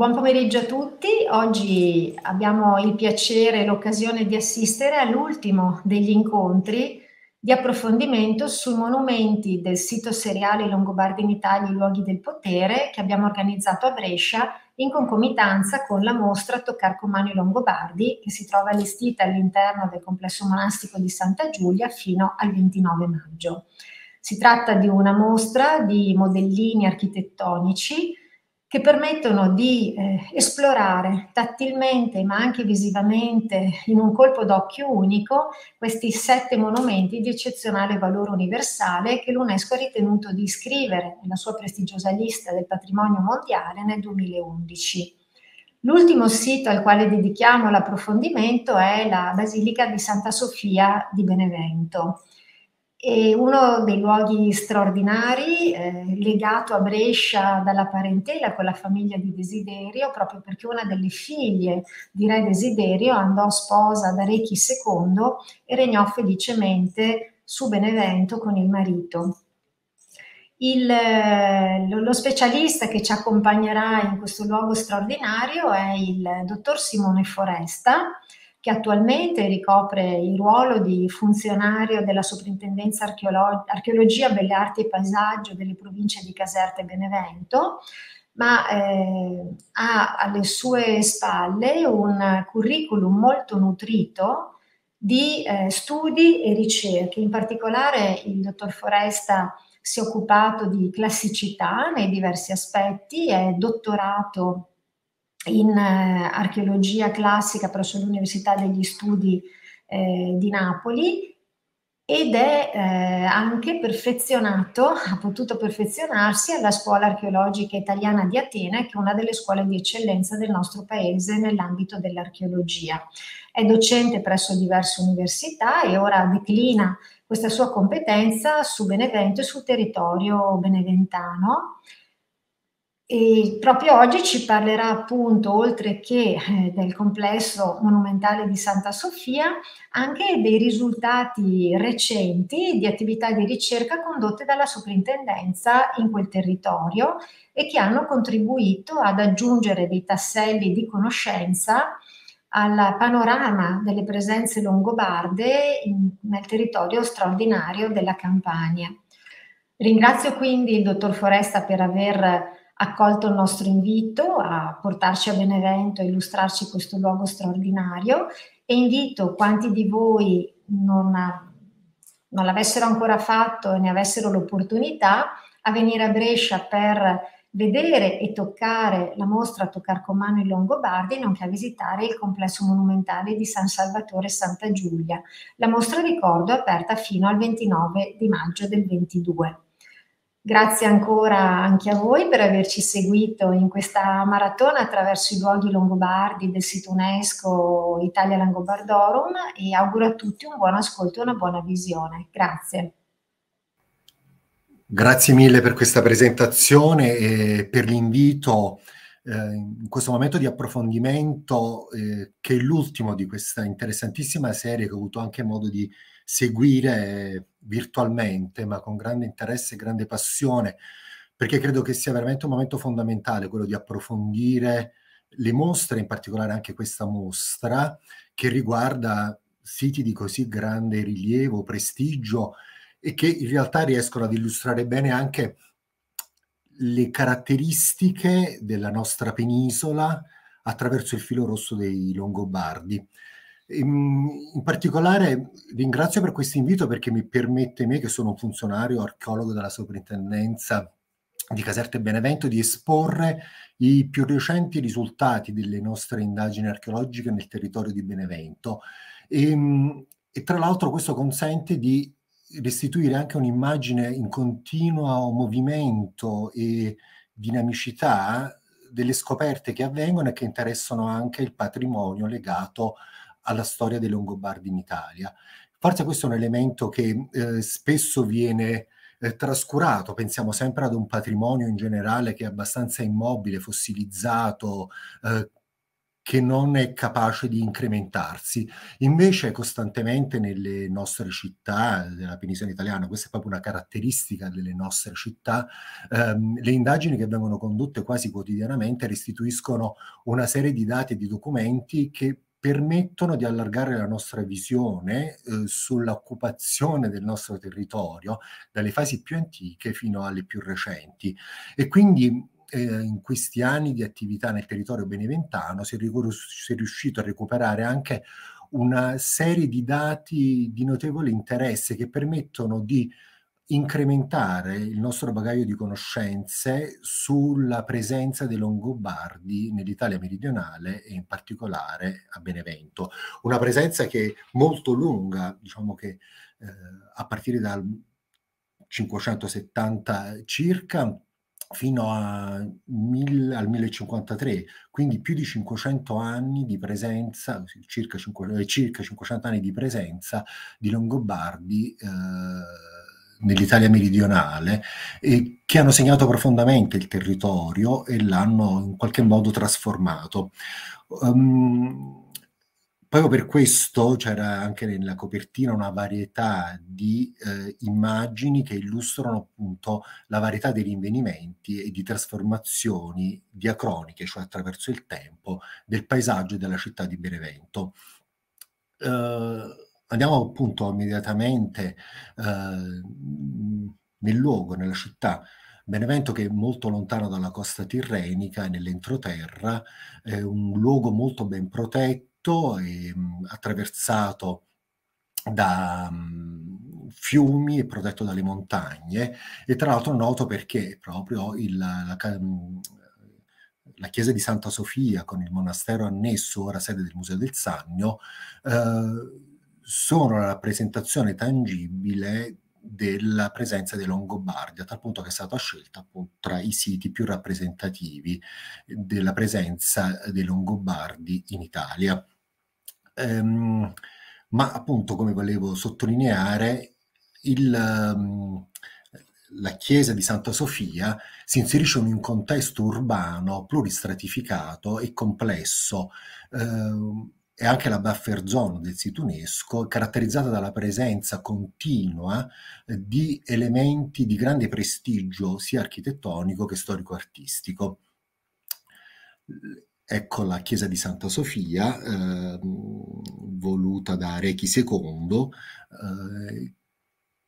Buon pomeriggio a tutti. Oggi abbiamo il piacere e l'occasione di assistere all'ultimo degli incontri di approfondimento sui monumenti del sito seriale Longobardi in Italia, i luoghi del potere, che abbiamo organizzato a Brescia in concomitanza con la mostra Toccar con mano i Longobardi, che si trova allestita all'interno del complesso monastico di Santa Giulia fino al 29 maggio. Si tratta di una mostra di modellini architettonici che permettono di eh, esplorare tattilmente ma anche visivamente in un colpo d'occhio unico questi sette monumenti di eccezionale valore universale che l'UNESCO ha ritenuto di iscrivere nella sua prestigiosa lista del patrimonio mondiale nel 2011. L'ultimo sito al quale dedichiamo l'approfondimento è la Basilica di Santa Sofia di Benevento. È uno dei luoghi straordinari eh, legato a Brescia dalla parentela con la famiglia di Desiderio, proprio perché una delle figlie di Re Desiderio andò sposa da Rechi II e regnò felicemente su Benevento con il marito. Il, eh, lo specialista che ci accompagnerà in questo luogo straordinario è il dottor Simone Foresta, che attualmente ricopre il ruolo di funzionario della Soprintendenza Archeolo- Archeologia, Belle Arti e Paesaggio delle province di Caserta e Benevento, ma eh, ha alle sue spalle un curriculum molto nutrito di eh, studi e ricerche. In particolare il dottor Foresta si è occupato di classicità nei diversi aspetti, è dottorato in eh, archeologia classica presso l'Università degli Studi eh, di Napoli ed è eh, anche perfezionato, ha potuto perfezionarsi alla Scuola Archeologica Italiana di Atene, che è una delle scuole di eccellenza del nostro paese nell'ambito dell'archeologia. È docente presso diverse università e ora declina questa sua competenza su Benevento e sul territorio beneventano e proprio oggi ci parlerà appunto, oltre che eh, del complesso monumentale di Santa Sofia, anche dei risultati recenti di attività di ricerca condotte dalla soprintendenza in quel territorio e che hanno contribuito ad aggiungere dei tasselli di conoscenza al panorama delle presenze longobarde in, nel territorio straordinario della Campania. Ringrazio quindi il dottor Foresta per aver accolto il nostro invito a portarci a Benevento, a illustrarci questo luogo straordinario e invito quanti di voi non, non l'avessero ancora fatto e ne avessero l'opportunità a venire a Brescia per vedere e toccare la mostra Toccar con mano i Longobardi, nonché a visitare il complesso monumentale di San Salvatore e Santa Giulia. La mostra ricordo è aperta fino al 29 di maggio del 22. Grazie ancora anche a voi per averci seguito in questa maratona attraverso i luoghi longobardi del sito UNESCO Italia Langobardorum e auguro a tutti un buon ascolto e una buona visione. Grazie. Grazie mille per questa presentazione e per l'invito. Eh, in questo momento di approfondimento eh, che è l'ultimo di questa interessantissima serie che ho avuto anche modo di seguire eh, virtualmente, ma con grande interesse e grande passione, perché credo che sia veramente un momento fondamentale quello di approfondire le mostre, in particolare anche questa mostra che riguarda siti di così grande rilievo, prestigio e che in realtà riescono ad illustrare bene anche le caratteristiche della nostra penisola attraverso il filo rosso dei Longobardi. Ehm, in particolare ringrazio per questo invito perché mi permette me, che sono un funzionario archeologo della soprintendenza di Caserta e Benevento, di esporre i più recenti risultati delle nostre indagini archeologiche nel territorio di Benevento. E, ehm, e tra l'altro questo consente di restituire anche un'immagine in continuo movimento e dinamicità delle scoperte che avvengono e che interessano anche il patrimonio legato alla storia dei Longobardi in Italia. Forse questo è un elemento che eh, spesso viene eh, trascurato, pensiamo sempre ad un patrimonio in generale che è abbastanza immobile, fossilizzato, eh, che non è capace di incrementarsi. Invece costantemente nelle nostre città, della penisola italiana, questa è proprio una caratteristica delle nostre città, ehm, le indagini che vengono condotte quasi quotidianamente restituiscono una serie di dati e di documenti che permettono di allargare la nostra visione eh, sull'occupazione del nostro territorio dalle fasi più antiche fino alle più recenti. E quindi eh, in questi anni di attività nel territorio beneventano si è, si è riuscito a recuperare anche una serie di dati di notevole interesse che permettono di incrementare il nostro bagaglio di conoscenze sulla presenza dei Longobardi nell'Italia meridionale e in particolare a Benevento. Una presenza che è molto lunga, diciamo che eh, a partire dal 570 circa, fino a mil, al 1053, quindi più di 500 anni di presenza, circa, 5, eh, circa 500 anni di presenza di Longobardi eh, nell'Italia meridionale, eh, che hanno segnato profondamente il territorio e l'hanno in qualche modo trasformato. Um, Proprio per questo c'era anche nella copertina una varietà di eh, immagini che illustrano appunto la varietà dei rinvenimenti e di trasformazioni diacroniche, cioè attraverso il tempo, del paesaggio della città di Benevento. Eh, andiamo appunto immediatamente eh, nel luogo, nella città. Benevento che è molto lontano dalla costa tirrenica, nell'entroterra, è un luogo molto ben protetto diretto e mh, mm, attraversato da um, fiumi e protetto dalle montagne e tra l'altro noto perché proprio il, la, mm, la, chiesa di Santa Sofia con il monastero annesso, ora sede del Museo del Sannio, eh, sono la rappresentazione tangibile della presenza dei Longobardi, a tal punto che è stata scelta appunto, tra i siti più rappresentativi della presenza dei Longobardi in Italia. Ehm, ma appunto, come volevo sottolineare, il, ehm, la chiesa di Santa Sofia si inserisce in un contesto urbano pluristratificato e complesso. Ehm, e anche la buffer zone del sito UNESCO, caratterizzata dalla presenza continua eh, di elementi di grande prestigio sia architettonico che storico-artistico. Ecco la chiesa di Santa Sofia, eh, voluta da Rechi II, eh,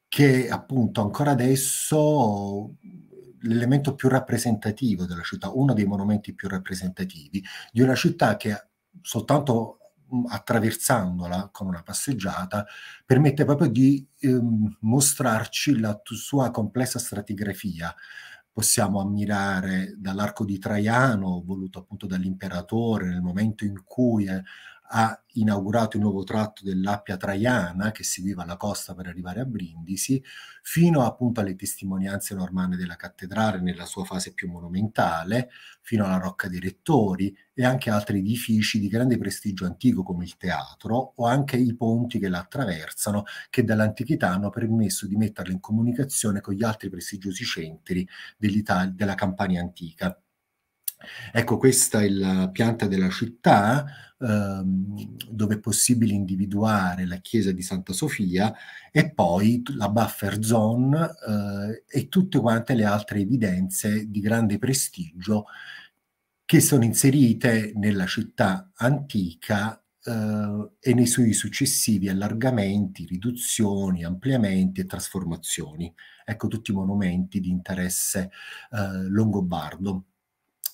che appunto ancora adesso l'elemento più rappresentativo della città, uno dei monumenti più rappresentativi di una città che soltanto Mm, attraversandola con una passeggiata, permette proprio di ehm, mostrarci la sua complessa stratigrafia. Possiamo ammirare dall'arco di Traiano, voluto appunto dall'imperatore, nel momento in cui eh, ha inaugurato il nuovo tratto dell'Appia Traiana che seguiva la costa per arrivare a Brindisi, fino appunto alle testimonianze normanne della cattedrale nella sua fase più monumentale, fino alla Rocca dei Rettori e anche altri edifici di grande prestigio antico come il teatro o anche i ponti che la attraversano che dall'antichità hanno permesso di metterla in comunicazione con gli altri prestigiosi centri della Campania antica. Ecco, questa è la pianta della città ehm, dove è possibile individuare la chiesa di Santa Sofia e poi la buffer zone eh, e tutte quante le altre evidenze di grande prestigio che sono inserite nella città antica eh, e nei suoi successivi allargamenti, riduzioni, ampliamenti e trasformazioni. Ecco tutti i monumenti di interesse eh, longobardo.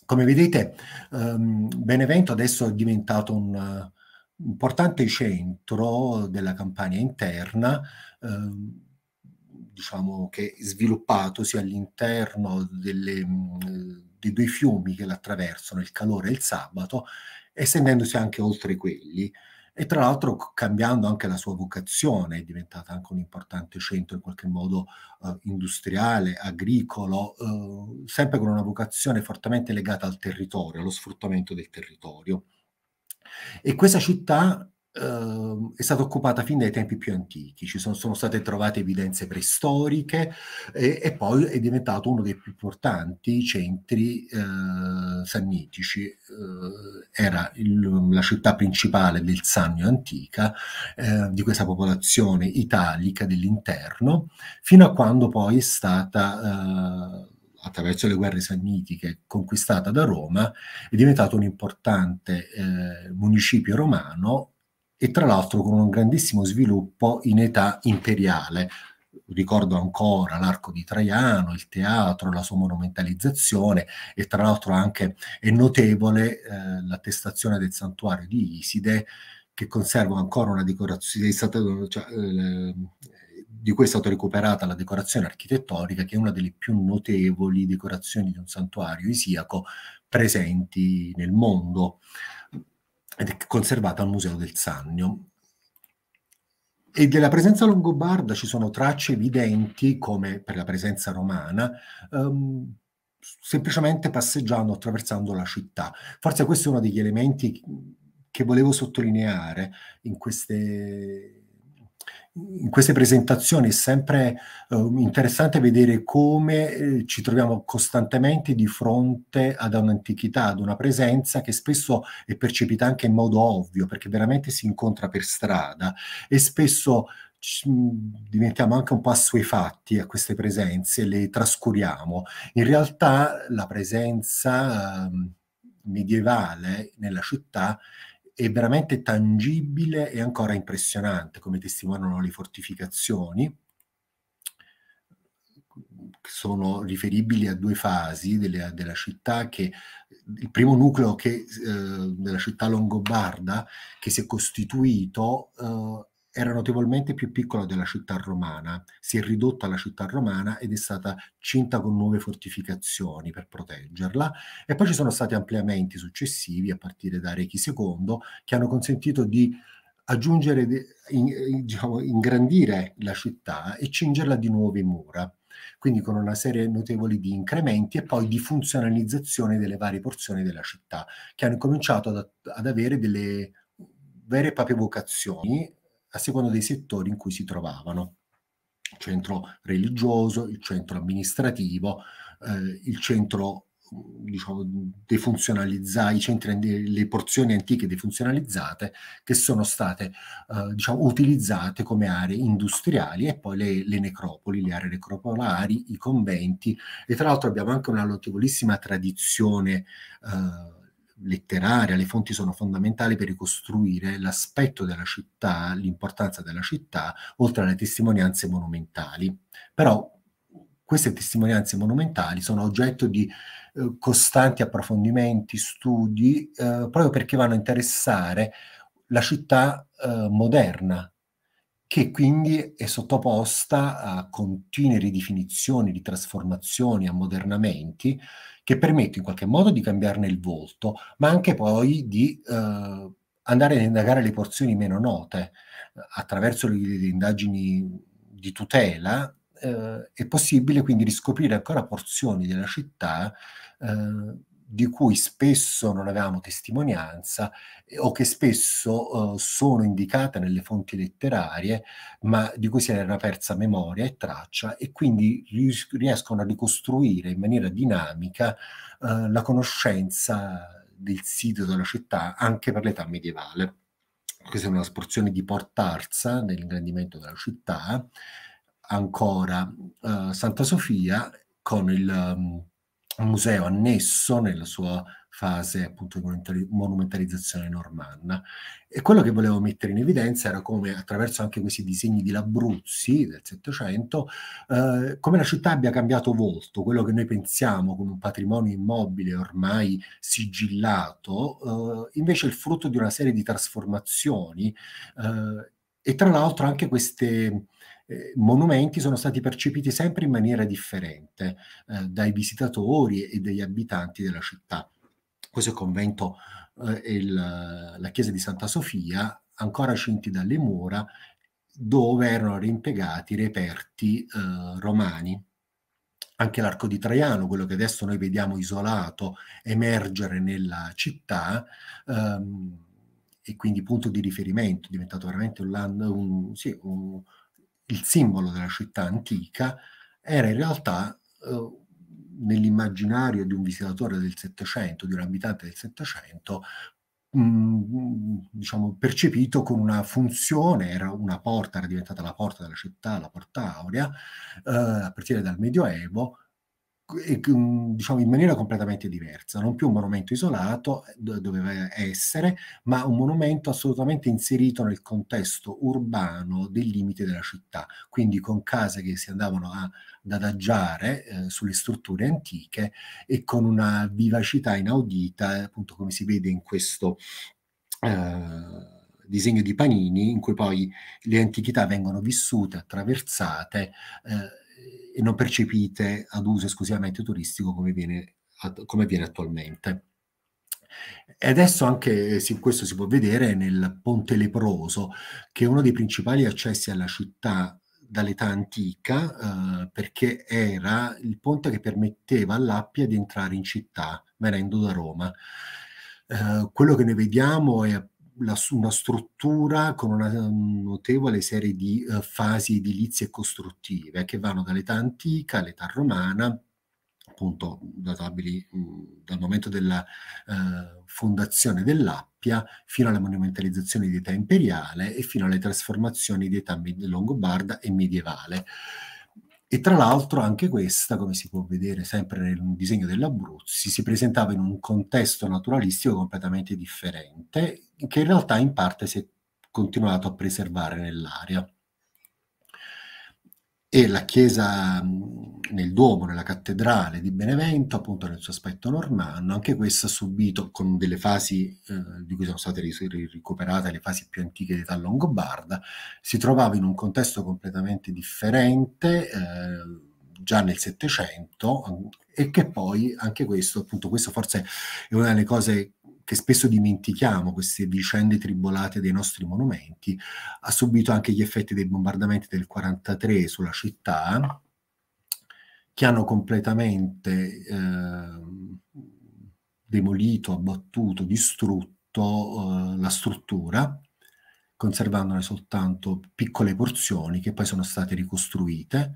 Come vedete, ehm, Benevento adesso è diventato un uh, importante centro della campagna interna, ehm, diciamo che è sviluppatosi all'interno mm, dei due fiumi che l'attraversano, il calore e il sabato, estendendosi anche oltre quelli e tra l'altro cambiando anche la sua vocazione, è diventata anche un importante centro in qualche modo eh, industriale, agricolo, eh, sempre con una vocazione fortemente legata al territorio, allo sfruttamento del territorio. E questa città Uh, è stata occupata fin dai tempi più antichi, ci sono, sono state trovate evidenze preistoriche e, e, poi è diventato uno dei più importanti centri uh, sannitici. Uh, era il, la città principale del Sannio antica, di questa popolazione italica dell'interno, fino a quando poi è stata attraverso le guerre sannitiche conquistata da Roma, è diventato un importante eh, municipio romano e tra l'altro con un grandissimo sviluppo in età imperiale. Ricordo ancora l'arco di Traiano, il teatro, la sua monumentalizzazione e tra l'altro anche è notevole eh, l'attestazione del santuario di Iside che conserva ancora una decorazione, cioè, eh, di cui è stata recuperata la decorazione architettonica, che è una delle più notevoli decorazioni di un santuario isiaco presenti nel mondo ed è conservata al Museo del Sannio. E della presenza longobarda ci sono tracce evidenti, come per la presenza romana, ehm, semplicemente passeggiando, attraversando la città. Forse questo è uno degli elementi che volevo sottolineare in queste, in queste presentazioni è sempre eh, interessante vedere come eh, ci troviamo costantemente di fronte ad un'antichità, ad una presenza che spesso è percepita anche in modo ovvio, perché veramente si incontra per strada e spesso mm, diventiamo anche un po' assuefatti a queste presenze, le trascuriamo. In realtà la presenza mm, medievale nella città è veramente tangibile e ancora impressionante, come testimoniano le fortificazioni, sono riferibili a due fasi delle, della città che il primo nucleo che, eh, della città longobarda che si è costituito eh, era notevolmente più piccola della città romana, si è ridotta alla città romana ed è stata cinta con nuove fortificazioni per proteggerla e poi ci sono stati ampliamenti successivi a partire da Rechi II che hanno consentito di aggiungere, in, diciamo, ingrandire la città e cingerla di nuove mura quindi con una serie notevoli di incrementi e poi di funzionalizzazione delle varie porzioni della città, che hanno cominciato ad, ad avere delle vere e proprie vocazioni a seconda dei settori in cui si trovavano. Il centro religioso, il centro amministrativo, eh, il centro diciamo, defunzionalizzati, i centri, le porzioni antiche defunzionalizzate che sono state eh, diciamo, utilizzate come aree industriali e poi le, le, necropoli, le aree necropolari, i conventi e tra l'altro abbiamo anche una notevolissima tradizione eh, letteraria, le fonti sono fondamentali per ricostruire l'aspetto della città, l'importanza della città, oltre alle testimonianze monumentali. Però queste testimonianze monumentali sono oggetto di eh, costanti approfondimenti, studi, eh, proprio perché vanno a interessare la città eh, moderna, che quindi è sottoposta a continue ridefinizioni, di trasformazioni, ammodernamenti che permettono in qualche modo di cambiarne il volto, ma anche poi di eh, andare a indagare le porzioni meno note eh, attraverso le, le indagini di tutela. Eh, è possibile quindi riscoprire ancora porzioni della città eh, di cui spesso non avevamo testimonianza eh, o che spesso eh, sono indicate nelle fonti letterarie, ma di cui si era persa memoria e traccia e quindi ries riescono a ricostruire in maniera dinamica eh, la conoscenza del sito della città anche per l'età medievale. Questa è una sporzione di Portarza nell'ingrandimento della città, ancora eh, Santa Sofia con il... Um, museo annesso nella sua fase appunto di monumentalizzazione normanna. E quello che volevo mettere in evidenza era come attraverso anche questi disegni di Labruzzi del Settecento, eh, come la città abbia cambiato volto, quello che noi pensiamo come un patrimonio immobile ormai sigillato, eh, invece è il frutto di una serie di trasformazioni eh, e tra l'altro anche queste eh, monumenti sono stati percepiti sempre in maniera differente eh, dai visitatori e dagli abitanti della città. Questo è il convento eh, e la, la chiesa di Santa Sofia, ancora cinti dalle mura, dove erano rimpiegati reperti eh, romani. Anche l'arco di Traiano, quello che adesso noi vediamo isolato, emergere nella città, ehm, e quindi punto di riferimento, è diventato veramente un, un, sì, un, il simbolo della città antica era in realtà eh, nell'immaginario di un visitatore del Settecento, di un abitante del Settecento, mm, diciamo, percepito con una funzione, era una porta, era diventata la porta della città, la porta aurea, eh, a partire dal Medioevo, diciamo in maniera completamente diversa, non più un monumento isolato eh, doveva essere, ma un monumento assolutamente inserito nel contesto urbano del limite della città, quindi con case che si andavano a, ad adagiare eh, sulle strutture antiche e con una vivacità inaudita, appunto come si vede in questo eh, disegno di Panini, in cui poi le antichità vengono vissute, attraversate. Eh, e non percepite ad uso esclusivamente turistico come viene, come viene attualmente. E adesso anche eh, questo si può vedere nel Ponte Leproso, che è uno dei principali accessi alla città dall'età antica, eh, perché era il ponte che permetteva all'Appia di entrare in città venendo da Roma. Eh, quello che ne vediamo è la, una struttura con una notevole serie di uh, fasi edilizie costruttive che vanno dall'età antica all'età romana, appunto databili mh, mm, dal momento della uh, fondazione dell'Appia fino alla monumentalizzazione di età imperiale e fino alle trasformazioni di età longobarda e medievale. E tra l'altro anche questa, come si può vedere sempre nel disegno dell'Abruzzi, si presentava in un contesto naturalistico completamente differente, che in realtà in parte si è continuato a preservare nell'area e la chiesa mm, nel Duomo, nella cattedrale di Benevento, appunto nel suo aspetto normanno, anche questa ha subito con delle fasi eh, di cui sono state recuperate le fasi più antiche d'età longobarda, si trovava in un contesto completamente differente eh, già nel Settecento e che poi anche questo, appunto questo forse è una delle cose che spesso dimentichiamo, queste vicende tribolate dei nostri monumenti, ha subito anche gli effetti dei bombardamenti del 43 sulla città, che hanno completamente eh, demolito, abbattuto, distrutto eh, la struttura, conservandone soltanto piccole porzioni che poi sono state ricostruite.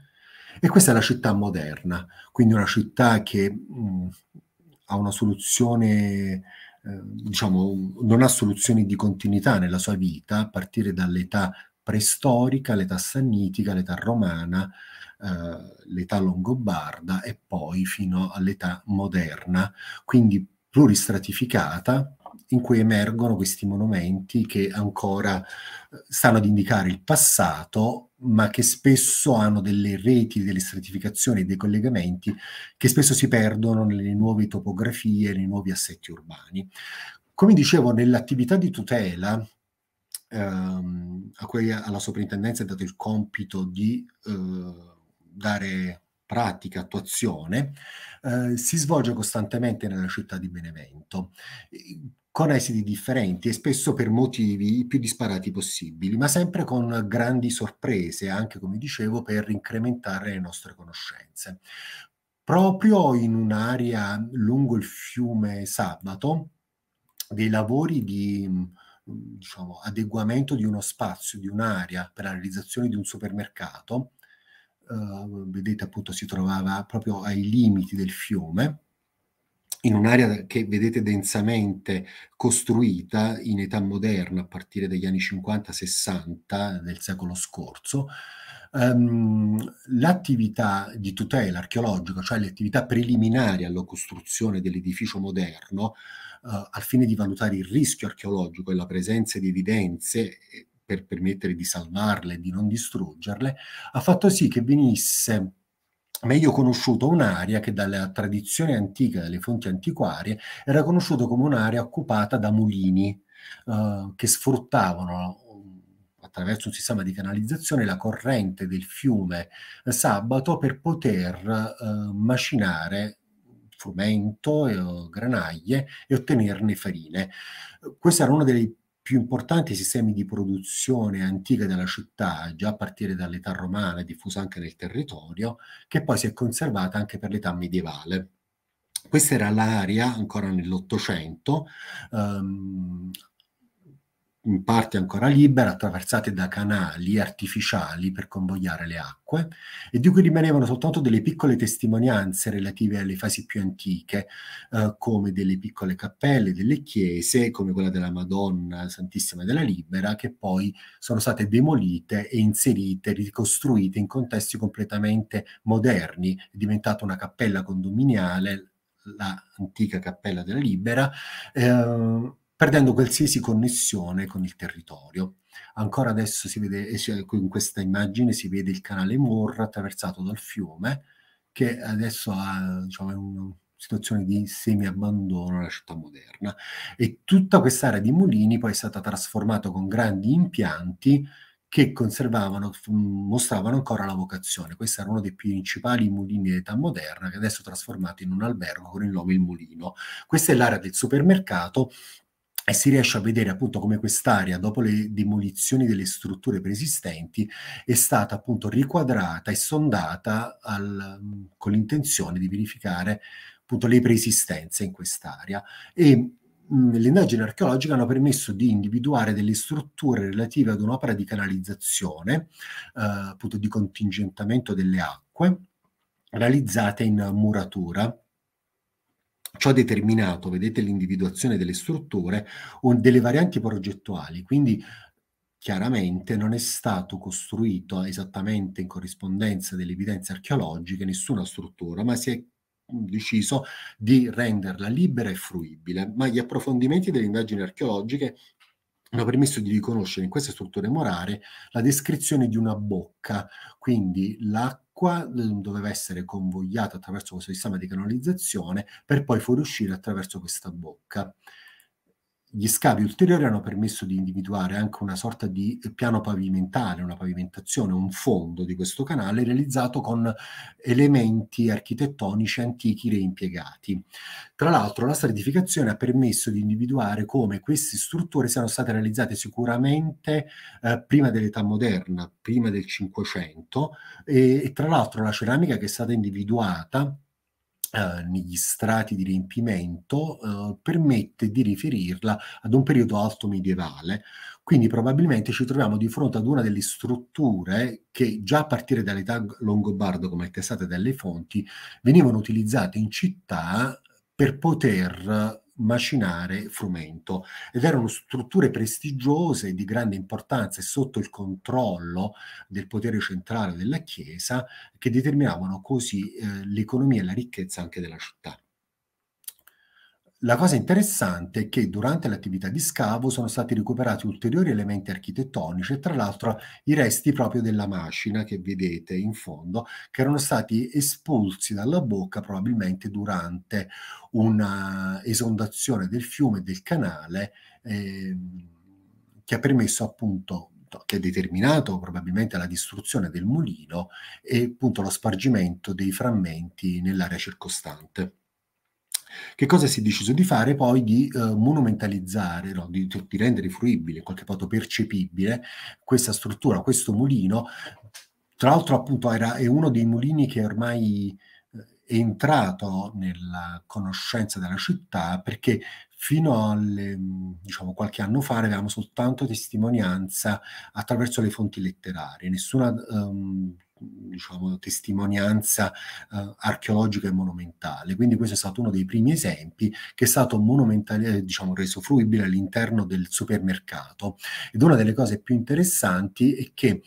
E questa è la città moderna, quindi una città che mh, ha una soluzione Ehm, diciamo, non ha soluzioni di continuità nella sua vita, a partire dall'età preistorica, l'età sannitica, l'età romana, eh, l'età longobarda e poi fino all'età moderna, quindi pluristratificata, in cui emergono questi monumenti che ancora eh, stanno ad indicare il passato ma che spesso hanno delle reti, delle stratificazioni, dei collegamenti che spesso si perdono nelle nuove topografie, nei nuovi assetti urbani. Come dicevo, nell'attività di tutela, ehm, a cui alla soprintendenza è dato il compito di eh, dare pratica, attuazione, eh, si svolge costantemente nella città di Benevento con esiti differenti e spesso per motivi più disparati possibili, ma sempre con grandi sorprese, anche come dicevo, per incrementare le nostre conoscenze. Proprio in un'area lungo il fiume Sabato, dei lavori di diciamo, adeguamento di uno spazio, di un'area per la realizzazione di un supermercato, eh, vedete appunto si trovava proprio ai limiti del fiume, in un'area che vedete densamente costruita in età moderna, a partire dagli anni 50-60 del secolo scorso, um, l'attività di tutela archeologica, cioè le attività preliminari alla costruzione dell'edificio moderno, uh, al fine di valutare il rischio archeologico e la presenza di evidenze eh, per permettere di salvarle e di non distruggerle, ha fatto sì che venisse meglio conosciuto un'area che dalla tradizione antica, dalle fonti antiquarie, era conosciuta come un'area occupata da mulini eh, che sfruttavano eh, attraverso un sistema di canalizzazione la corrente del fiume Sabato per poter eh, macinare frumento, e, eh, granaglie e ottenerne farine. Questa era una delle più importanti sistemi di produzione antica della città, già a partire dall'età romana, diffusa anche nel territorio, che poi si è conservata anche per l'età medievale. Questa era l'area, ancora nell'Ottocento, ehm, in parte ancora libera, attraversate da canali artificiali per convogliare le acque, e di cui rimanevano soltanto delle piccole testimonianze relative alle fasi più antiche, eh, come delle piccole cappelle, delle chiese, come quella della Madonna Santissima della Libera, che poi sono state demolite e inserite, ricostruite in contesti completamente moderni, è diventata una cappella condominiale, l'antica cappella della Libera. Eh, perdendo qualsiasi connessione con il territorio. Ancora adesso si vede, eh, in cioè, questa immagine si vede il canale Morra attraversato dal fiume, che adesso ha, diciamo, un, situazione di semi-abbandono alla città moderna. E tutta quest'area di mulini poi è stata trasformata con grandi impianti che conservavano, mostravano ancora la vocazione. Questo era uno dei principali mulini d'età moderna, che adesso è trasformato in un albergo con il nome Il Mulino. Questa è l'area del supermercato e si riesce a vedere appunto come quest'area, dopo le demolizioni delle strutture preesistenti, è stata appunto riquadrata e sondata al, con l'intenzione di verificare appunto le preesistenze in quest'area. E le indagini archeologiche hanno permesso di individuare delle strutture relative ad un'opera di canalizzazione, eh, appunto di contingentamento delle acque, realizzate in muratura Ciò ha determinato, vedete, l'individuazione delle strutture o delle varianti progettuali, quindi chiaramente non è stato costruito esattamente in corrispondenza delle evidenze archeologiche nessuna struttura, ma si è deciso di renderla libera e fruibile, ma gli approfondimenti delle indagini archeologiche mi hanno permesso di riconoscere in queste strutture morare la descrizione di una bocca, quindi l'acqua mm, doveva essere convogliata attraverso questo sistema di canalizzazione per poi fuoriuscire attraverso questa bocca. Gli scavi ulteriori hanno permesso di individuare anche una sorta di piano pavimentale, una pavimentazione, un fondo di questo canale realizzato con elementi architettonici antichi reimpiegati. Tra l'altro la stratificazione ha permesso di individuare come queste strutture siano state realizzate sicuramente eh, prima dell'età moderna, prima del Cinquecento e, e tra l'altro la ceramica che è stata individuata eh, negli strati di riempimento eh, permette di riferirla ad un periodo alto medievale. Quindi probabilmente ci troviamo di fronte ad una delle strutture che già a partire dall'età longobardo, come testate dalle fonti, venivano utilizzate in città per poter macinare frumento ed erano strutture prestigiose di grande importanza e sotto il controllo del potere centrale della Chiesa che determinavano così eh, l'economia e la ricchezza anche della città. La cosa interessante è che durante l'attività di scavo sono stati recuperati ulteriori elementi architettonici e tra l'altro i resti proprio della macina che vedete in fondo, che erano stati espulsi dalla bocca probabilmente durante una esondazione del fiume, del canale, eh, che ha permesso appunto che ha determinato probabilmente la distruzione del mulino e appunto lo spargimento dei frammenti nell'area circostante. Che cosa si è deciso di fare? Poi di eh, monumentalizzare, no? di, cioè, di, rendere fruibile, in qualche modo percepibile, questa struttura, questo mulino. Tra l'altro appunto era, è uno dei mulini che ormai eh, è entrato nella conoscenza della città perché fino a diciamo, qualche anno fa avevamo soltanto testimonianza attraverso le fonti letterarie, nessuna um, diciamo, testimonianza eh, archeologica e monumentale. Quindi questo è stato uno dei primi esempi che è stato monumentale, eh, diciamo, reso fruibile all'interno del supermercato. Ed una delle cose più interessanti è che eh,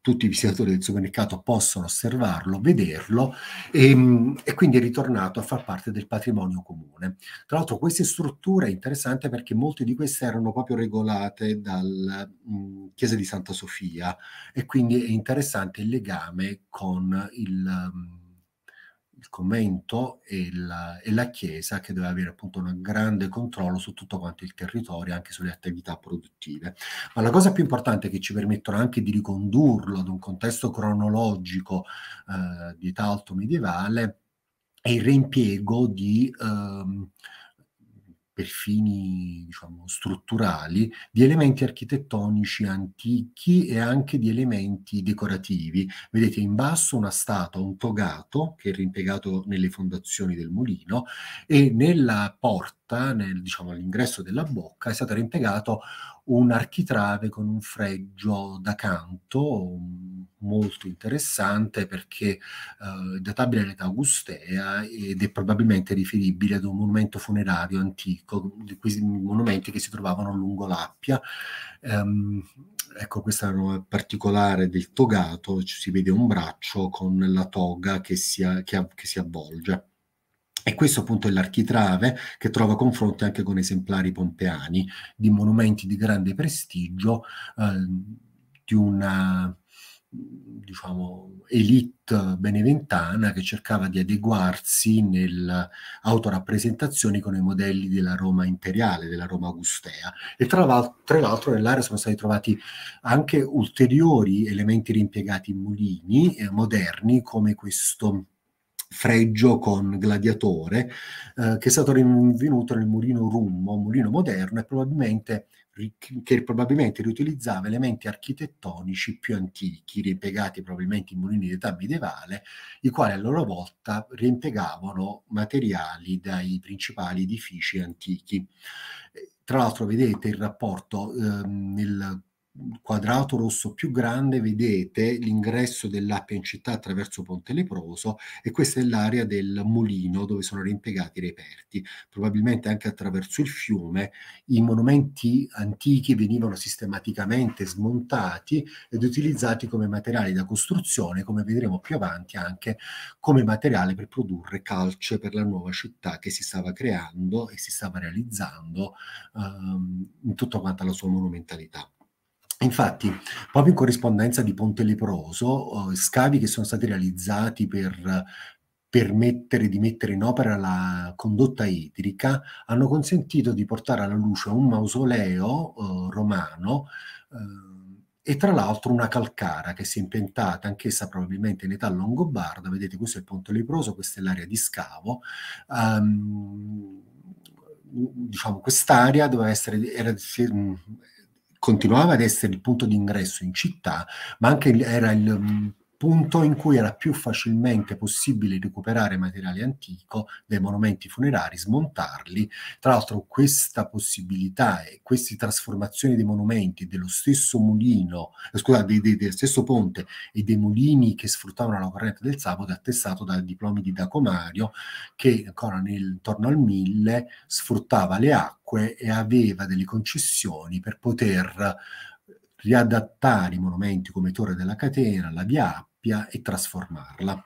tutti i visitatori del supermercato possono osservarlo, vederlo e, ehm, e, quindi è ritornato a far parte del patrimonio comune. Tra l'altro queste strutture è interessante perché molte di queste erano proprio regolate dalla mm, Chiesa di Santa Sofia e quindi è interessante il legame legame con il mm, il convento e la, e la, chiesa che doveva avere appunto un grande controllo su tutto quanto il territorio, anche sulle attività produttive. Ma la cosa più importante che ci permettono anche di ricondurlo ad un contesto cronologico eh, di età alto medievale è il reimpiego di... Ehm, per fini diciamo, strutturali, di elementi architettonici antichi e anche di elementi decorativi. Vedete in basso una statua, un togato che è rimpiegato nelle fondazioni del mulino e nella porta porta, nel, diciamo, all'ingresso della bocca, è stato reimpiegato un architrave con un fregio da canto molto interessante perché eh, databile all'età augustea ed è probabilmente riferibile ad un monumento funerario antico, di questi monumenti che si trovavano lungo l'Appia. Um, ecco, questa è una particolare del togato, ci si vede un braccio con la toga che si, che, che si avvolge. E questo appunto è l'architrave che trova confronti anche con esemplari pompeani di monumenti di grande prestigio, eh, di una diciamo, elite beneventana che cercava di adeguarsi nelle autorappresentazioni con i modelli della Roma imperiale, della Roma augustea. E tra, l'altro nell'area sono stati trovati anche ulteriori elementi rimpiegati in mulini eh, moderni come questo fregio con gladiatore, eh, che è stato rinvenuto nel mulino Rummo, un mulino moderno, e probabilmente che probabilmente riutilizzava elementi architettonici più antichi, riempiegati probabilmente in mulini di età medievale, i quali a loro volta riempiegavano materiali dai principali edifici antichi. Tra l'altro vedete il rapporto, ehm, il quadrato rosso più grande vedete l'ingresso dell'Appia in città attraverso Ponte Leproso e questa è l'area del mulino dove sono reimpiegati i reperti. Probabilmente anche attraverso il fiume i monumenti antichi venivano sistematicamente smontati ed utilizzati come materiali da costruzione, come vedremo più avanti anche come materiale per produrre calce per la nuova città che si stava creando e si stava realizzando ehm, in tutta quanta la sua monumentalità. Infatti, proprio in corrispondenza di Ponte Leproso, eh, scavi che sono stati realizzati per permettere di mettere in opera la condotta idrica, hanno consentito di portare alla luce un mausoleo eh, romano eh, e tra l'altro una calcara che si è impentata anch'essa probabilmente in età longobarda. Vedete, questo è il Ponte Leproso, questa è l'area di scavo. Um, diciamo, quest'area doveva essere, era, continuava ad essere il punto d'ingresso in città, ma anche era il mm, punto in cui era più facilmente possibile recuperare materiale antico dai monumenti funerari, smontarli. Tra l'altro questa possibilità e queste trasformazioni dei monumenti dello stesso mulino, eh, scusate, del stesso ponte e dei mulini che sfruttavano la corrente del sabato è attestato dai diplomi di Dacomario che ancora nel, intorno al 1000 sfruttava le acque e aveva delle concessioni per poter riadattare i monumenti come Torre della Catena, la Via coppia e trasformarla.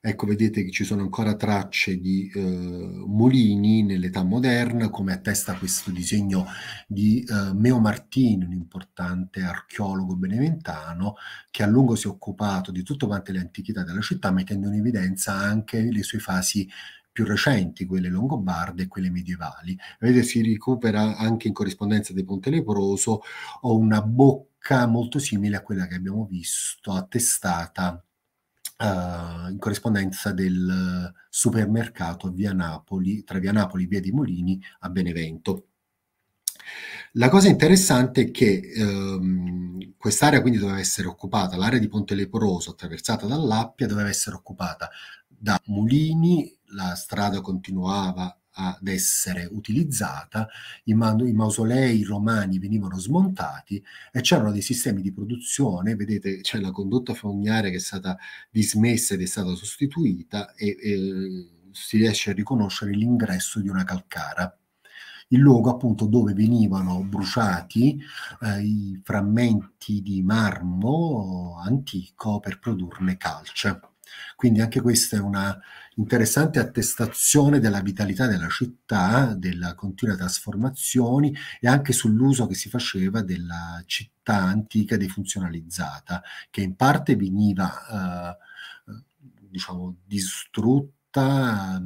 Ecco, vedete che ci sono ancora tracce di eh, mulini nell'età moderna, come attesta questo disegno di eh, Meo Martini, un importante archeologo beneventano, che a lungo si è occupato di tutto quanto le antichità della città, mettendo in evidenza anche le sue fasi più recenti, quelle longobarde e quelle medievali. Vedete, si recupera anche in corrispondenza di Ponte Leproso, ho una bocca H molto simile a quella che abbiamo visto attestata Uh, in corrispondenza del supermercato via Napoli, tra via Napoli e via di Molini a Benevento. La cosa interessante è che um, quest'area quindi doveva essere occupata, l'area di Ponte Leporoso attraversata dall'Appia doveva essere occupata da Mulini, la strada continuava ad essere utilizzata, i, man- i mausolei romani venivano smontati e c'erano dei sistemi di produzione, vedete c'è la condotta fognaria che è stata dismessa ed è stata sostituita e, e si riesce a riconoscere l'ingresso di una calcara il luogo appunto dove venivano bruciati eh, i frammenti di marmo antico per produrne calce. Quindi anche questa è una interessante attestazione della vitalità della città, della continua trasformazione e anche sull'uso che si faceva della città antica defunzionalizzata, che in parte veniva eh, eh diciamo distrutta carta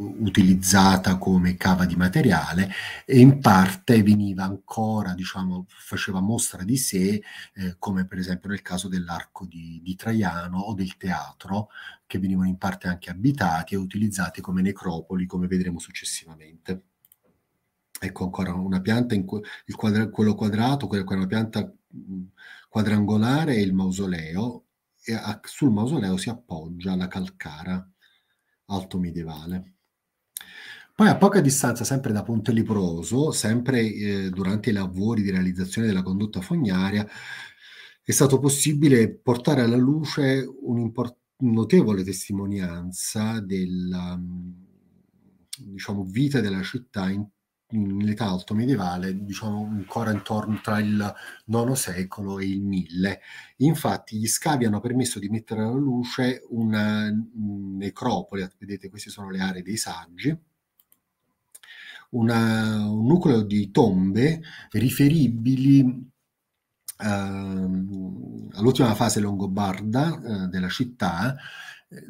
utilizzata come cava di materiale e in parte veniva ancora, diciamo, faceva mostra di sé, eh, come per esempio nel caso dell'arco di, di, Traiano o del teatro, che venivano in parte anche abitati e utilizzati come necropoli, come vedremo successivamente. Ecco ancora una pianta, in cui il quadra, quello quadrato, quella, quella pianta quadrangolare e il mausoleo, e a, sul mausoleo si appoggia la calcara alto medievale. Poi a poca distanza, sempre da Ponte Liproso, sempre eh, durante i lavori di realizzazione della condotta fognaria, è stato possibile portare alla luce un'importante notevole testimonianza della diciamo, vita della città in nell'età alto medievale, diciamo ancora intorno tra il IX secolo e il 1000. Infatti gli scavi hanno permesso di mettere alla luce una mm, necropoli, vedete queste sono le aree dei saggi, una, un nucleo di tombe riferibili eh, all'ultima fase longobarda eh, della città, eh,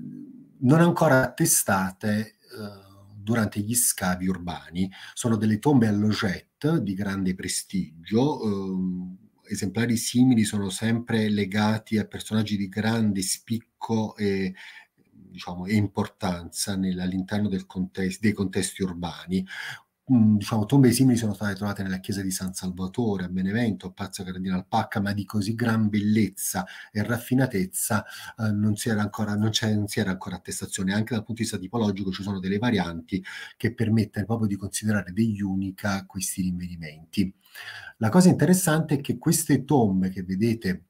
non ancora attestate eh, durante gli scavi urbani. Sono delle tombe a logette di grande prestigio. Eh, esemplari simili sono sempre legati a personaggi di grande spicco e, diciamo, e importanza all'interno contest, dei contesti urbani. Mm, diciamo, tombe simili sono state trovate nella chiesa di San Salvatore, a Benevento, a Pazzo Cardinal Pacca, ma di così gran bellezza e raffinatezza eh, non, si era ancora, non, non si era ancora attestazione. Anche dal punto di vista tipologico ci sono delle varianti che permettono proprio di considerare degli unica questi rinvenimenti. La cosa interessante è che queste tombe che vedete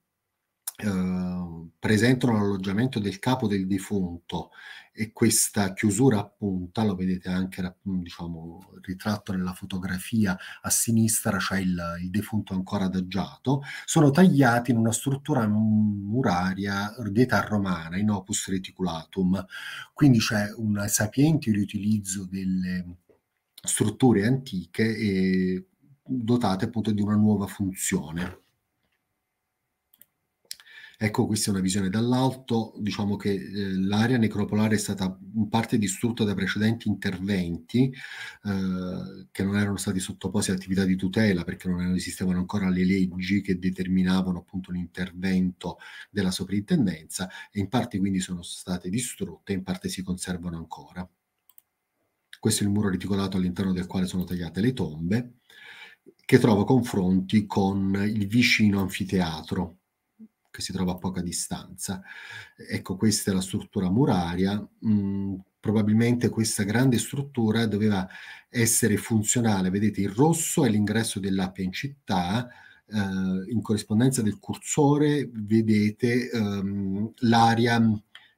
Ehm, presentano l'alloggiamento del capo del defunto e questa chiusura a punta, lo vedete anche diciamo, ritratto nella fotografia a sinistra, c'è il, il, defunto ancora adagiato, sono tagliati in una struttura muraria di età romana, in opus reticulatum, quindi c'è un sapiente riutilizzo delle strutture antiche e dotate appunto di una nuova funzione. Ecco, questa è una visione dall'alto, diciamo che eh, l'area necropolare è stata in parte distrutta da precedenti interventi eh, che non erano stati sottoposti ad attività di tutela perché non esistevano ancora le leggi che determinavano appunto l'intervento della soprintendenza e in parte quindi sono state distrutte, in parte si conservano ancora. Questo è il muro reticolato all'interno del quale sono tagliate le tombe, che trova confronti con il vicino anfiteatro che si trova a poca distanza. Ecco, questa è la struttura muraria. Mm, probabilmente questa grande struttura doveva essere funzionale. Vedete, il rosso è l'ingresso dell'appia in città, eh, in corrispondenza del cursore vedete ehm, l'area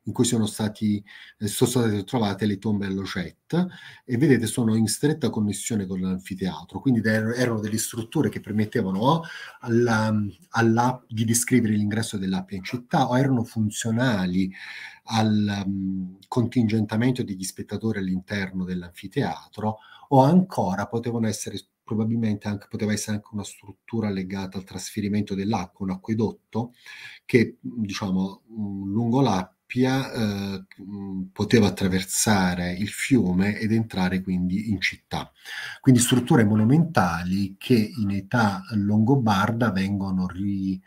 in cui sono, stati, eh, sono state trovate le tombe all'Ocet e vedete sono in stretta connessione con l'anfiteatro, quindi erano delle strutture che permettevano oh, alla, all'app di descrivere l'ingresso dell'Appia in città o erano funzionali al um, contingentamento degli spettatori all'interno dell'anfiteatro o ancora potevano essere probabilmente anche, poteva essere anche una struttura legata al trasferimento dell'acqua, un acquedotto che diciamo mm, lungo l'app coppia eh, mm, poteva attraversare il fiume ed entrare quindi in città. Quindi strutture monumentali che in età longobarda vengono ri,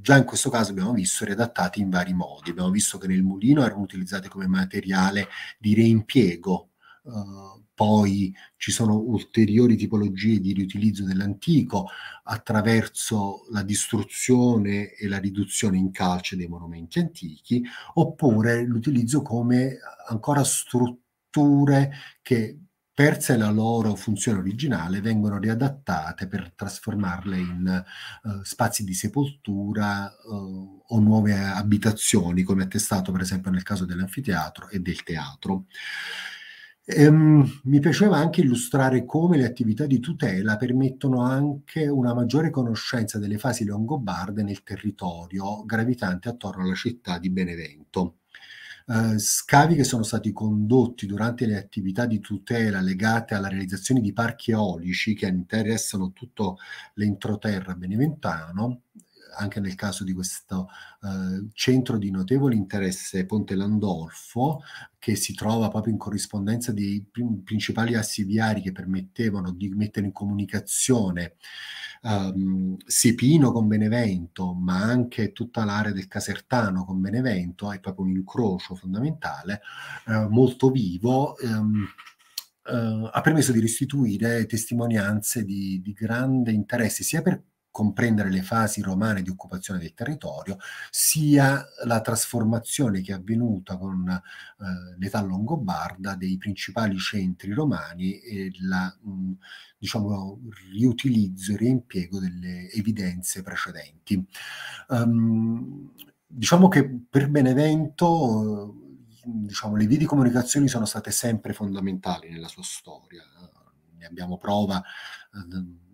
già in questo caso abbiamo visto riadattati in vari modi. Abbiamo visto che nel mulino erano utilizzate come materiale di reimpiego, eh, poi ci sono ulteriori tipologie di riutilizzo dell'antico attraverso la distruzione e la riduzione in calce dei monumenti antichi, oppure l'utilizzo come ancora strutture che perse la loro funzione originale, vengono riadattate per trasformarle in uh, spazi di sepoltura uh, o nuove abitazioni, come attestato per esempio nel caso dell'anfiteatro e del teatro. Ehm, mi piaceva anche illustrare come le attività di tutela permettono anche una maggiore conoscenza delle fasi longobarde nel territorio gravitante attorno alla città di Benevento. Uh, scavi che sono stati condotti durante le attività di tutela legate alla realizzazione di parchi eolici che interessano tutto l'entroterra beneventano anche nel caso di questo eh, centro di notevole interesse Ponte Landolfo, che si trova proprio in corrispondenza dei principali assi viari che permettevano di mettere in comunicazione um, Sepino con Benevento, ma anche tutta l'area del Casertano con Benevento, è proprio un incrocio fondamentale, eh, molto vivo. Um, eh, ha permesso di restituire testimonianze di, di grande interesse sia per comprendere le fasi romane di occupazione del territorio, sia la trasformazione che è avvenuta con eh, l'età longobarda dei principali centri romani e il mm, diciamo, riutilizzo e riempiego delle evidenze precedenti. Um, diciamo che per Benevento eh, diciamo, le vie di comunicazione sono state sempre fondamentali nella sua storia, ne abbiamo prova. Eh,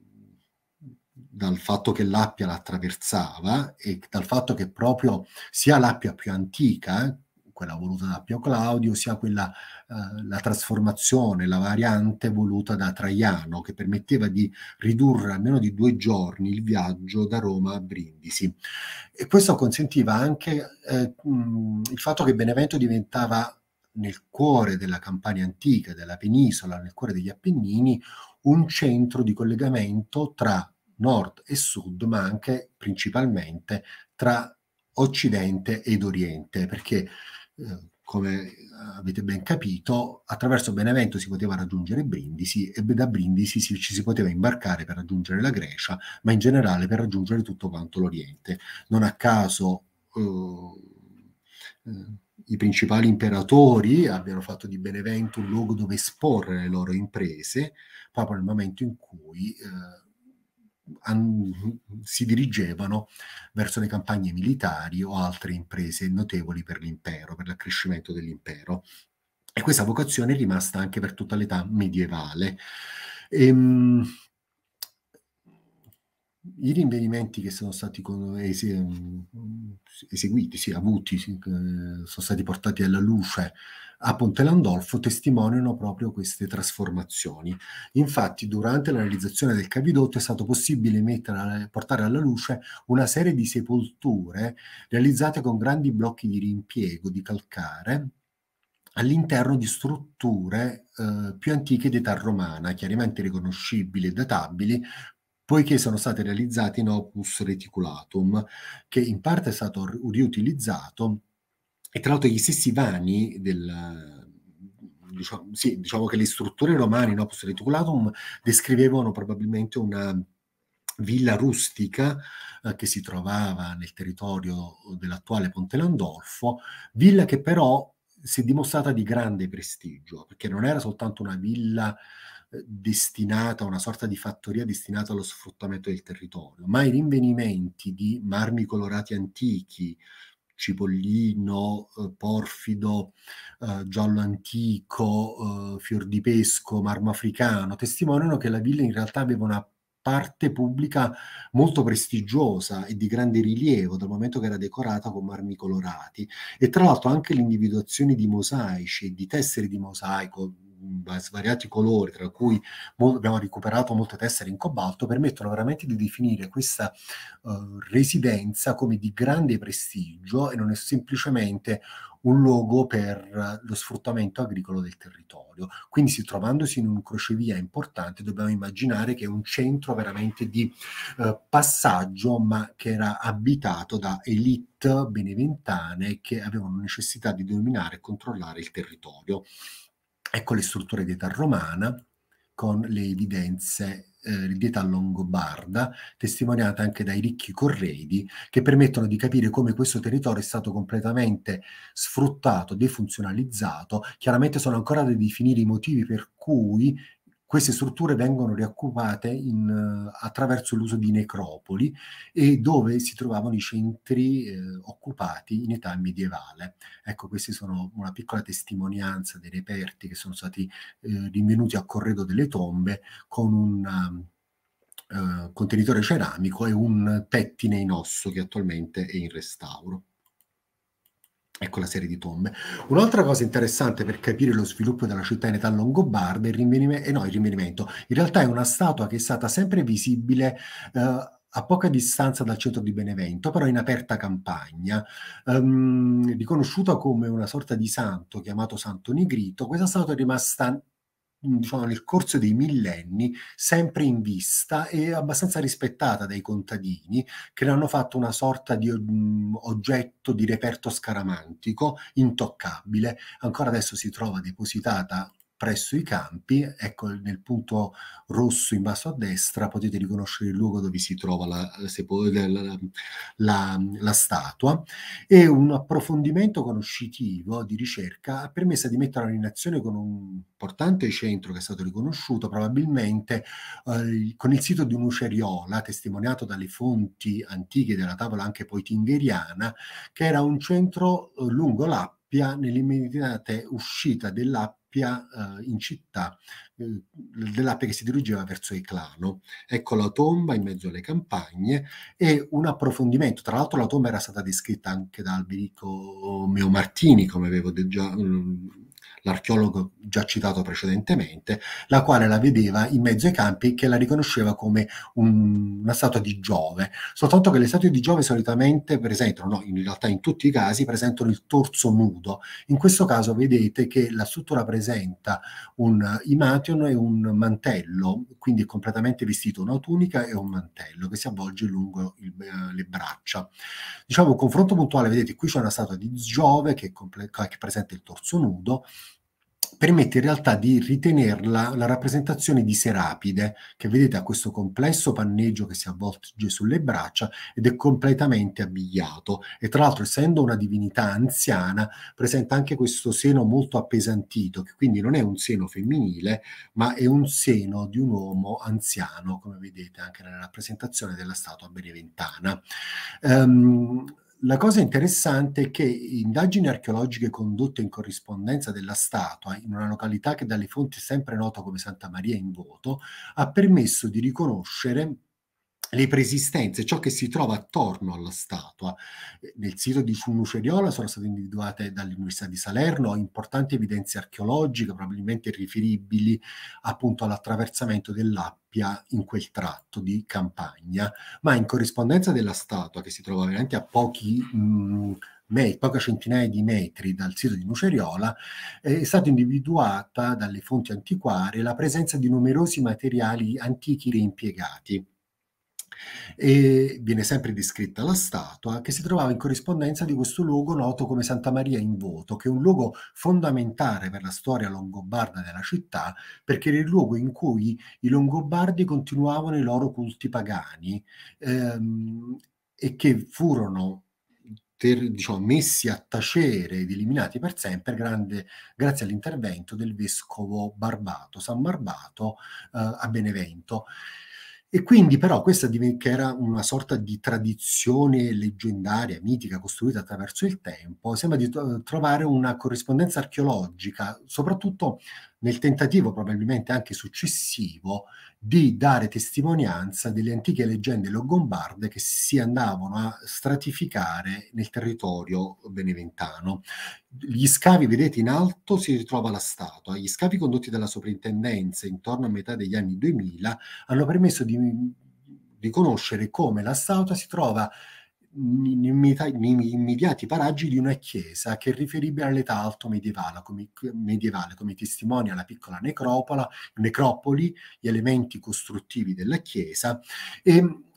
dal fatto che l'Appia l'attraversava e dal fatto che proprio sia l'Appia più antica, eh, quella voluta da Pio Claudio, sia quella, eh, la trasformazione, la variante voluta da Traiano, che permetteva di ridurre a meno di due giorni il viaggio da Roma a Brindisi. E questo consentiva anche eh, il fatto che Benevento diventava nel cuore della Campania antica, della penisola, nel cuore degli Appennini, un centro di collegamento tra nord e sud, ma anche principalmente tra Occidente ed Oriente, perché eh, come avete ben capito, attraverso Benevento si poteva raggiungere Brindisi e da Brindisi si, ci si poteva imbarcare per raggiungere la Grecia, ma in generale per raggiungere tutto quanto l'Oriente. Non a caso eh, eh i principali imperatori abbiano fatto di Benevento un luogo dove esporre le loro imprese, proprio nel momento in cui... Eh, an- si dirigevano verso le campagne militari o altre imprese notevoli per l'impero, per l'accrescimento dell'impero. E questa vocazione è rimasta anche per tutta l'età medievale. Ehm, i rinvenimenti che sono stati con, ehm, eseguiti, sì, avuti, sì, sono stati portati alla luce a Ponte Landolfo testimoniano proprio queste trasformazioni. Infatti, durante la realizzazione del cavidotto è stato possibile mettere, portare alla luce una serie di sepolture realizzate con grandi blocchi di rimpiego di calcare all'interno di strutture eh, più antiche d'età romana, chiaramente riconoscibili e databili, poiché sono stati realizzati in opus reticulatum, che in parte è stato riutilizzato e tra l'altro gli stessi vani del, Diciamo, sì, diciamo, che le strutture romane in opus reticulatum descrivevano probabilmente una villa rustica eh, che si trovava nel territorio dell'attuale Ponte Landolfo, villa che però si è dimostrata di grande prestigio, perché non era soltanto una villa destinata, una sorta di fattoria destinata allo sfruttamento del territorio, ma i rinvenimenti di marmi colorati antichi, cipollino, eh, porfido, eh, giallo antico, eh, fior di pesco, marmo africano, testimoniano che la villa in realtà aveva una parte pubblica molto prestigiosa e di grande rilievo dal momento che era decorata con marmi colorati e tra l'altro anche l'individuazione di mosaici e di tessere di mosaico svariati colori, tra cui abbiamo recuperato molte tessere in cobalto, permettono veramente di definire questa uh, residenza come di grande prestigio e non è semplicemente un luogo per lo sfruttamento agricolo del territorio. Quindi, si, trovandosi in un crocevia importante, dobbiamo immaginare che è un centro veramente di eh, passaggio, ma che era abitato da elite beneventane che avevano necessità di dominare e controllare il territorio. Ecco le strutture di età romana con le evidenze eh, di età longobarda, testimoniate anche dai ricchi corredi, che permettono di capire come questo territorio è stato completamente sfruttato, defunzionalizzato. Chiaramente sono ancora da definire i motivi per cui queste strutture vengono rioccupate in, eh, attraverso l'uso di necropoli e dove si trovavano i centri eh, occupati in età medievale. Ecco, queste sono una piccola testimonianza dei reperti che sono stati eh, rinvenuti a corredo delle tombe con un eh, eh contenitore ceramico e un pettine in osso che attualmente è in restauro. Ecco la serie di tombe. Un'altra cosa interessante per capire lo sviluppo della città in età longobarda è il, rinvenime- eh no, il rinvenimento. In realtà è una statua che è stata sempre visibile eh, a poca distanza dal centro di Benevento, però in aperta campagna, ehm, riconosciuta come una sorta di santo chiamato Santo Nigrito. Questa statua è rimasta diciamo, nel corso dei millenni sempre in vista e abbastanza rispettata dai contadini che l'hanno fatto una sorta di mm, oggetto di reperto scaramantico intoccabile. Ancora adesso si trova depositata presso i campi, ecco nel punto rosso in basso a destra potete riconoscere il luogo dove si trova la, la, la, la statua e un approfondimento conoscitivo di ricerca ha permesso di metterla in azione con un importante centro che è stato riconosciuto probabilmente eh, con il sito di un'uceriola testimoniato dalle fonti antiche della tavola anche poi tingheriana che era un centro eh, lungo l'app nell'immediata uscita dell'app coppia eh, in città eh, dell'ape che si dirigeva verso Eclano. Ecco la tomba in mezzo alle campagne e un approfondimento. Tra l'altro la tomba era stata descritta anche da Alberico Meomartini, come avevo già... Mh, mm, l'archeologo già citato precedentemente, la quale la vedeva in mezzo ai campi che la riconosceva come un, una statua di Giove, soltanto che le statue di Giove solitamente presentano, no, in realtà in tutti i casi, presentano il torso nudo. In questo caso vedete che la struttura presenta un imation e un mantello, quindi completamente vestito una tunica e un mantello che si avvolge lungo il, eh, le braccia. Diciamo, un confronto puntuale, vedete, qui c'è una statua di Giove che, che presenta il torso nudo, permette in realtà di ritenerla la rappresentazione di Serapide, che vedete ha questo complesso panneggio che si avvolge sulle braccia ed è completamente abbigliato. E tra l'altro, essendo una divinità anziana, presenta anche questo seno molto appesantito, che quindi non è un seno femminile, ma è un seno di un uomo anziano, come vedete anche nella rappresentazione della statua beneventana. Um, la cosa interessante è che indagini archeologiche condotte in corrispondenza della statua in una località che dalle fonti è sempre nota come Santa Maria in Voto ha permesso di riconoscere le preesistenze, ciò che si trova attorno alla statua. Eh, nel sito di Sunuceriola sono state individuate dall'Università di Salerno importanti evidenze archeologiche, probabilmente riferibili appunto all'attraversamento dell'Appia in quel tratto di campagna, ma in corrispondenza della statua, che si trova veramente a pochi... Mh, mm, Met- poche centinaia di metri dal sito di Nuceriola, eh, è stata individuata dalle fonti antiquarie la presenza di numerosi materiali antichi reimpiegati e viene sempre descritta la statua che si trovava in corrispondenza di questo luogo noto come Santa Maria in Voto, che è un luogo fondamentale per la storia longobarda della città, perché era il luogo in cui i longobardi continuavano i loro culti pagani ehm, e che furono ter, diciamo, messi a tacere ed eliminati per sempre grande, grazie all'intervento del vescovo Barbato, San Barbato eh, a Benevento. E quindi però questa che era una sorta di tradizione leggendaria, mitica, costruita attraverso il tempo, sembra di trovare una corrispondenza archeologica, soprattutto nel tentativo probabilmente anche successivo di dare testimonianza delle antiche leggende longobarde che si andavano a stratificare nel territorio beneventano. Gli scavi, vedete in alto, si ritrova la statua. Gli scavi condotti dalla soprintendenza intorno a metà degli anni 2000 hanno permesso di, riconoscere come la statua si trova nei immediati paraggi di una chiesa che è riferibile all'età alto medievale come, medievale, come testimonia la piccola necropoli, gli elementi costruttivi della chiesa e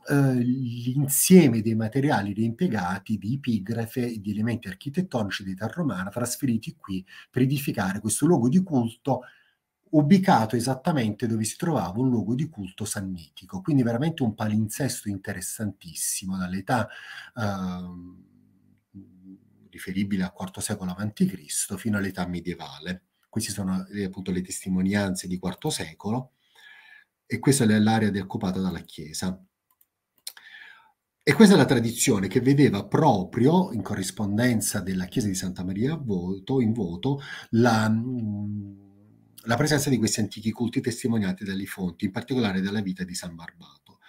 eh, l'insieme dei materiali reimpiegati di epigrafe e di elementi architettonici di età romana trasferiti qui per edificare questo luogo di culto ubicato esattamente dove si trovava un luogo di culto sannitico, quindi veramente un palinsesto interessantissimo dall'età eh, riferibile al IV secolo a.C. fino all'età medievale. Queste sono eh, appunto le testimonianze di IV secolo e questa è l'area occupata dalla Chiesa. E questa è la tradizione che vedeva proprio, in corrispondenza della chiesa di Santa Maria a Volto, in voto, la, mh, mm, la presenza di questi antichi culti testimoniati dalle fonti, in particolare dalla vita di San Barbato.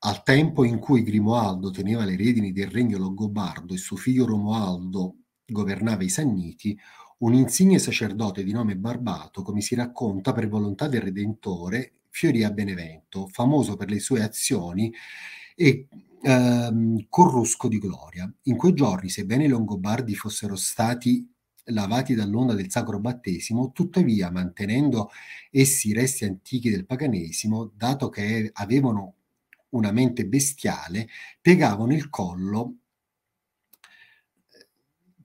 Al tempo in cui Grimoaldo teneva le redini del regno longobardo e suo figlio Romualdo governava i Sanniti, un insigne sacerdote di nome Barbato, come si racconta per volontà del Redentore, fiorì a Benevento, famoso per le sue azioni e ehm, corrusco di gloria. In quei giorni, sebbene i Longobardi fossero stati lavati dall'onda del sacro battesimo, tuttavia mantenendo essi i resti antichi del paganesimo, dato che avevano una mente bestiale, piegavano il collo eh,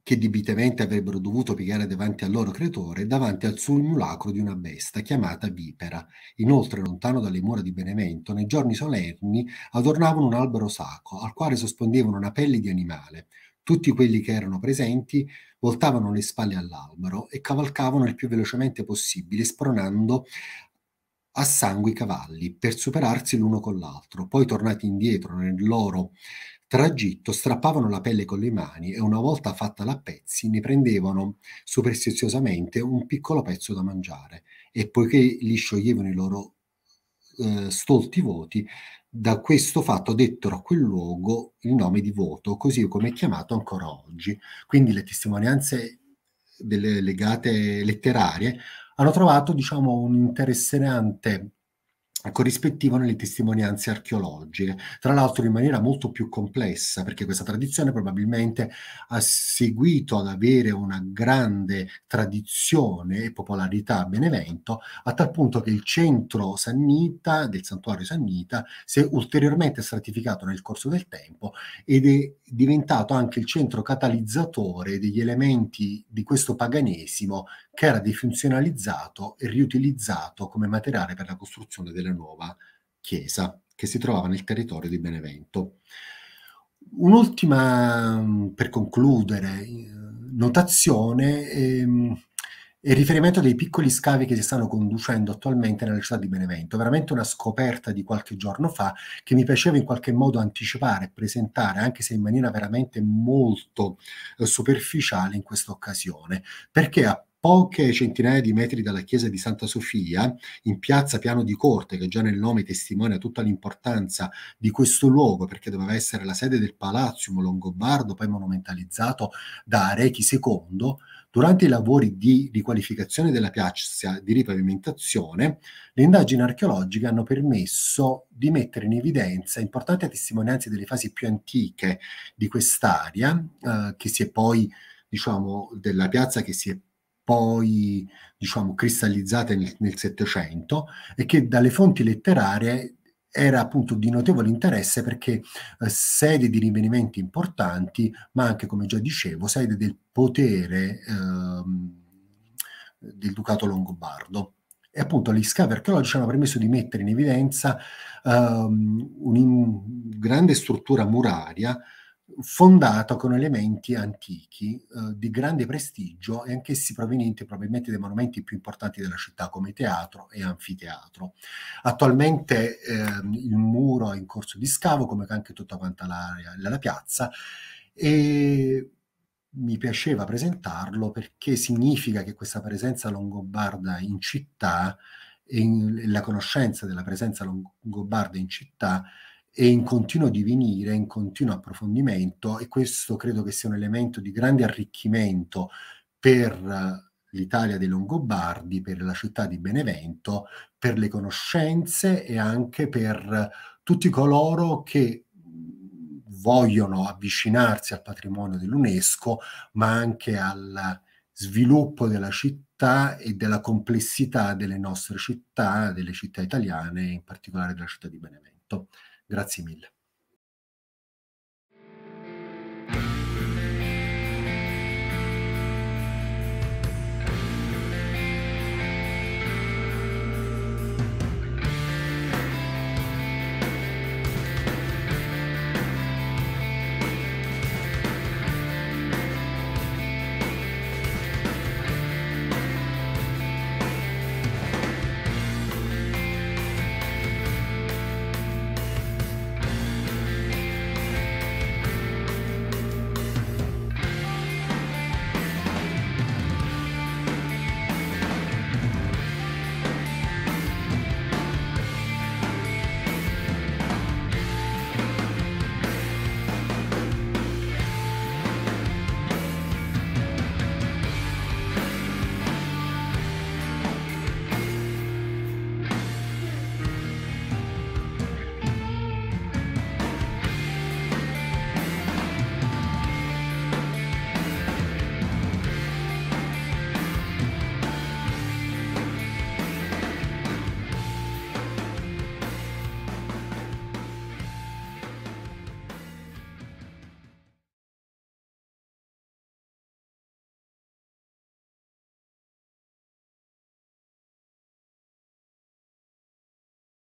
che debitamente avrebbero dovuto piegare davanti al loro creatore, davanti al simulacro di una bestia chiamata vipera. Inoltre, lontano dalle mura di Benevento, nei giorni solenni adornavano un albero sacro, al quale sospondevano una pelle di animale. Tutti quelli che erano presenti voltavano le spalle all'albero e cavalcavano il più velocemente possibile, spronando a sangue i cavalli per superarsi l'uno con l'altro. Poi, tornati indietro nel loro tragitto, strappavano la pelle con le mani e, una volta fatta la pezzi, ne prendevano superstiziosamente un piccolo pezzo da mangiare. E poiché li scioglievano i loro eh, stolti voti, da questo fatto dettero a quel luogo il nome di voto, così come è chiamato ancora oggi. Quindi le testimonianze delle legate letterarie hanno trovato diciamo, un interessante corrispettivano ecco, le testimonianze archeologiche, tra l'altro in maniera molto più complessa, perché questa tradizione probabilmente ha seguito ad avere una grande tradizione e popolarità a Benevento, a tal punto che il centro sannita del santuario sannita si è ulteriormente stratificato nel corso del tempo ed è diventato anche il centro catalizzatore degli elementi di questo paganesimo che era defunzionalizzato e riutilizzato come materiale per la costruzione della nuova chiesa che si trovava nel territorio di Benevento. Un'ultima, mm, per concludere, eh, notazione è, ehm, il riferimento dei piccoli scavi che si stanno conducendo attualmente nella città di Benevento. Veramente una scoperta di qualche giorno fa che mi piaceva in qualche modo anticipare e presentare, anche se in maniera veramente molto eh, superficiale in questa occasione, perché appunto poche centinaia di metri dalla chiesa di Santa Sofia, in piazza Piano di Corte, che già nel nome testimonia tutta l'importanza di questo luogo, perché doveva essere la sede del Palazium Longobardo, poi monumentalizzato da Arechi II, durante i lavori di riqualificazione della piazza di ripavimentazione, le indagini archeologiche hanno permesso di mettere in evidenza importanti testimonianze delle fasi più antiche di quest'area, eh, che si è poi, diciamo, della piazza che si è poi diciamo cristallizzate nel Settecento e che dalle fonti letterarie era appunto di notevole interesse perché eh, sede di rinvenimenti importanti, ma anche, come già dicevo, sede del potere ehm, del Ducato Longobardo. E appunto gli scavi archeologici hanno permesso di mettere in evidenza ehm, una grande struttura muraria fondato con elementi antichi eh, di grande prestigio e anch'essi provenienti probabilmente dai monumenti più importanti della città come teatro e anfiteatro. Attualmente eh, il muro è in corso di scavo come anche tutta quanta l'area, della piazza e mi piaceva presentarlo perché significa che questa presenza longobarda in città e la conoscenza della presenza longobarda in città è in continuo divenire, in continuo approfondimento e questo credo che sia un elemento di grande arricchimento per eh, l'Italia dei Longobardi, per la città di Benevento, per le conoscenze e anche per tutti coloro che mm, vogliono avvicinarsi al patrimonio dell'UNESCO, ma anche al sviluppo della città e della complessità delle nostre città, delle città italiane, in particolare della città di Benevento. Grazie mille.